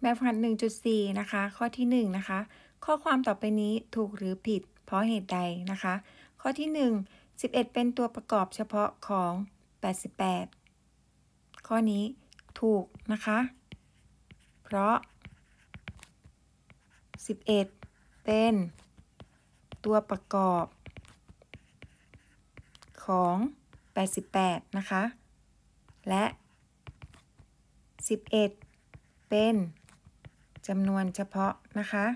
แบบหัด1.4 นะคะ ข้อที่ 1 นะคะ ข้อความต่อไปนี้ถูกหรือผิด เพราะเหตุใดนะคะ ข้อที่ 1 11 เป็นตัวประกอบเฉพาะของ 88 ข้อนี้ถูกนะคะ เพราะ 11 เป็น ตัวประกอบ ของ 88 นะคะ และ 11 เป็นจำนวนเฉพาะ นะคะ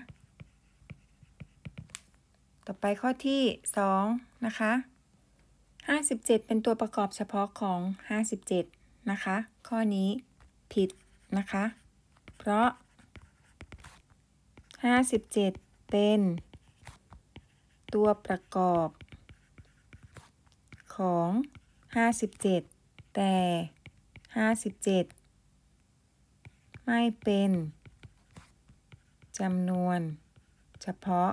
ต่อไปข้อที่ 2 นะคะ 57 เป็นตัวประกอบเฉพาะของ 57 นะคะ ข้อนี้ผิดนะคะ เพราะ 57 เป็น ตัวประกอบ ของ 57 แต่ 57 ไม่เป็นจำนวนเฉพาะ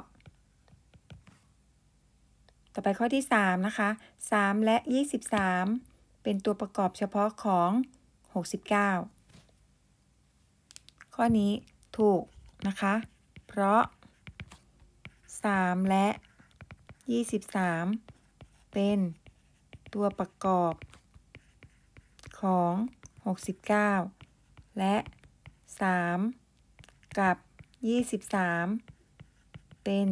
ต่อไปข้อที่ 3 นะคะ 3 และ 23 เป็นตัวประกอบเฉพาะของ 69 ข้อนี้ถูกนะคะ เพราะ 3 และ 23 เป็นตัวประกอบของ 69 และ 3 กับ23 เป็น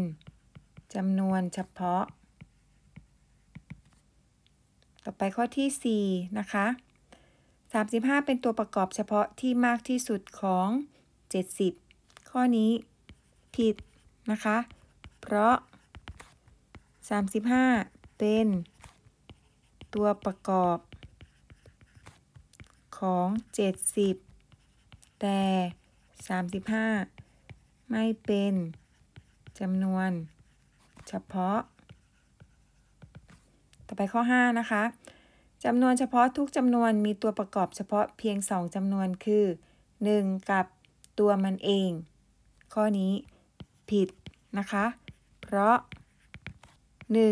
จำนวนเฉพาะ ต่อไปข้อที่ 4 นะคะ 35 เป็นตัวประกอบเฉพาะที่มากที่สุดของ 70 ข้อนี้ผิดนะคะ เพราะ 35 เป็นตัวประกอบของ 70 แต่ 35ไม่เป็นจำนวน เฉพาะ ต่อไปข้อ 5 นะคะ จำนวนเฉพาะทุกจำนวนมีตัวประกอบเฉพาะเพียง 2จำนวนคือ 1 กับตัวมันเอง ข้อนี้ ผิดนะคะ เพราะ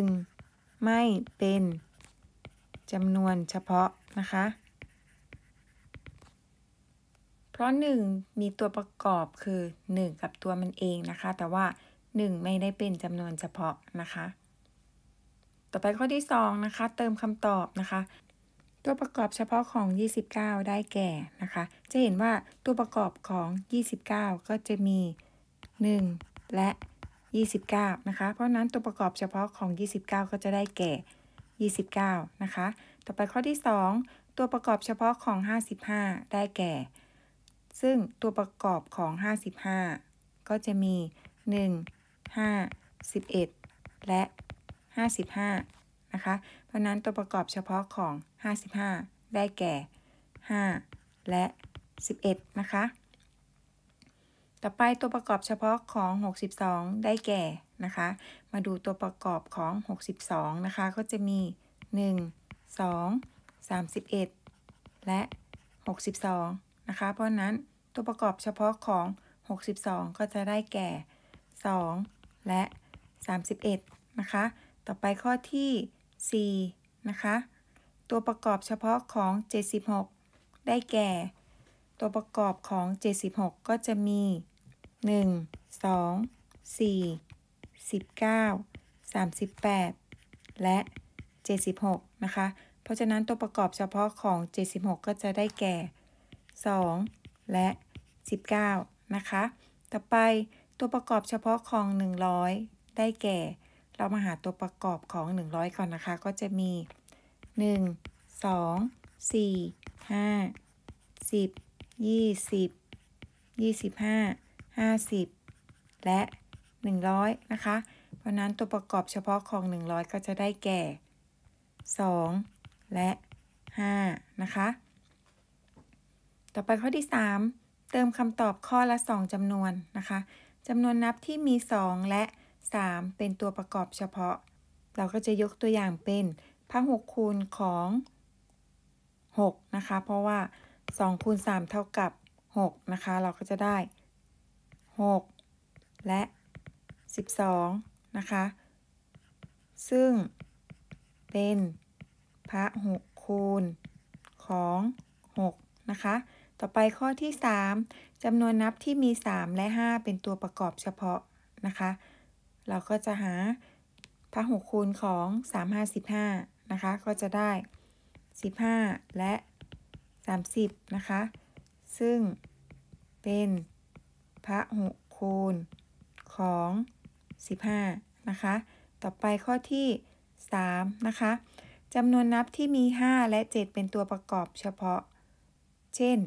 1 ไม่เป็นจำนวนเฉพาะนะคะเพราะ 1 มีตัวประกอบคือ 1 กับตัวมันเองนะคะ แต่ว่า 1 ไม่ได้เป็นจำนวนเฉพาะนะคะต่อไปข้อที่2นะคะเติมคำตอบ นะคะ ตัวประกอบเฉพาะของ 29 ได้แก่นะคะจะเห็นว่าตัวประกอบของ 29 ก็จะมี 1 และ 29นะคะเพราะนั้นตัวประกอบเฉพาะของ 29 ก็จะได้แก่ 29 นะคะต่อไปข้อที่ 2 ตัวประกอบเฉพาะของ 55 ได้แก่ซึ่ง ตัวประกอบของ 55 ก็จะมี 1 5 11 และ 55 นะคะ เพราะนั้นตัวประกอบเฉพาะของ 55 ได้แก่ 5 และ 11นะคะต่อไปตัวประกอบเฉพาะของ 62 ได้แก่นะคะ มาดูตัวประกอบของ 62 นะคะ ก็จะมี 1 2 31 และ 62 นะคะเพราะนั้นตัวประกอบเฉพาะของ 62 ก็จะได้แก่ 2 และ 31นะคะต่อไปข้อที่ 4 นะคะ ตัวประกอบเฉพาะของ76ได้แก่ ตัวประกอบของ 76 ก็จะมี 1 2 4 19 38 และ76นะคะเพราะฉะนั้นตัวประกอบเฉพาะของ 76 ก็จะได้แก่ 2 และ19นะคะ ต่อไปตัวประกอบเฉพาะของ 100 ได้แก่ เรามาหาตัวประกอบของ 100 ก่อนนะคะ ก็จะมี 1 2 4 5 10 20 25 50 และ 100นะคะ เพราะนั้นตัวประกอบเฉพาะของ 100 ก็จะได้แก่ 2 และ 5 นะคะ ต่อไปข้อที่ 3เติมคำตอบข้อละ2จำนวน นะคะจำนวนนับที่มี 2 และ 3 เป็นตัวประกอบเฉพาะ เราก็จะยกตัวอย่างเป็นพหกคูณของ6นะคะ เพราะว่า2คูณ3เท่ากับ6นะคะ เราก็จะได้ 6 และ 12นะคะ ซึ่งเป็นพระหกคูณ ของ 6 นะคะต่อไปข้อที่ 3 จำนวนนับที่มี 3 และ 5 เป็นตัวประกอบเฉพาะนะคะ เราก็จะหาพหุคูณของ3 5 5นะคะ ก็จะได้ 15 และ 30นะคะ ซึ่งเป็นพหุคูณของ 15นะคะ ต่อไปข้อที่3นะคะจำนวนนับที่มี 5 และ 7 เป็นตัวประกอบเฉพาะ เช่น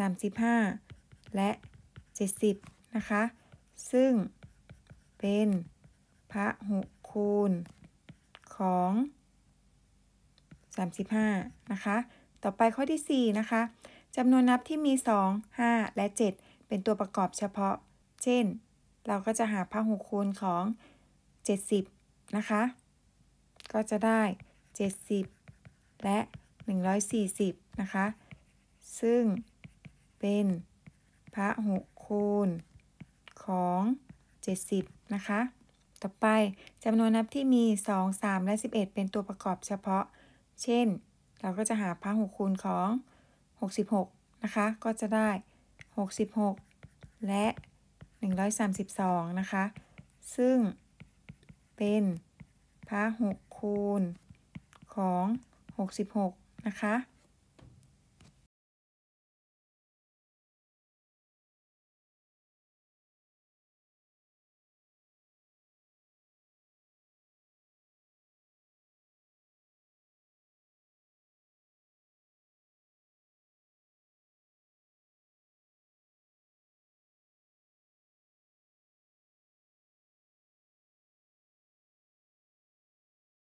35 และ 70 นะคะ ซึ่งเป็นพหุคูณของ 35 นะคะ ต่อไปข้อที่ 4 นะคะ จำนวนนับที่มี 2 5 และ 7 เป็นตัวประกอบเฉพาะ เช่น เราก็จะหาพหุคูณของ 70 นะคะ ก็จะได้ 70 และ 140 นะคะ ซึ่งเป็นพระหกคูณ ของ 70 นะคะ ต่อไปจำนวนนับที่มี 2 3 และ 11 เป็นตัวประกอบเฉพาะ เช่น เราก็จะหาพระหกคูณของ 66 นะคะ ก็จะได้ 66 และ 132 นะคะ ซึ่งเป็นพระหกคูณ ของ 66 นะคะ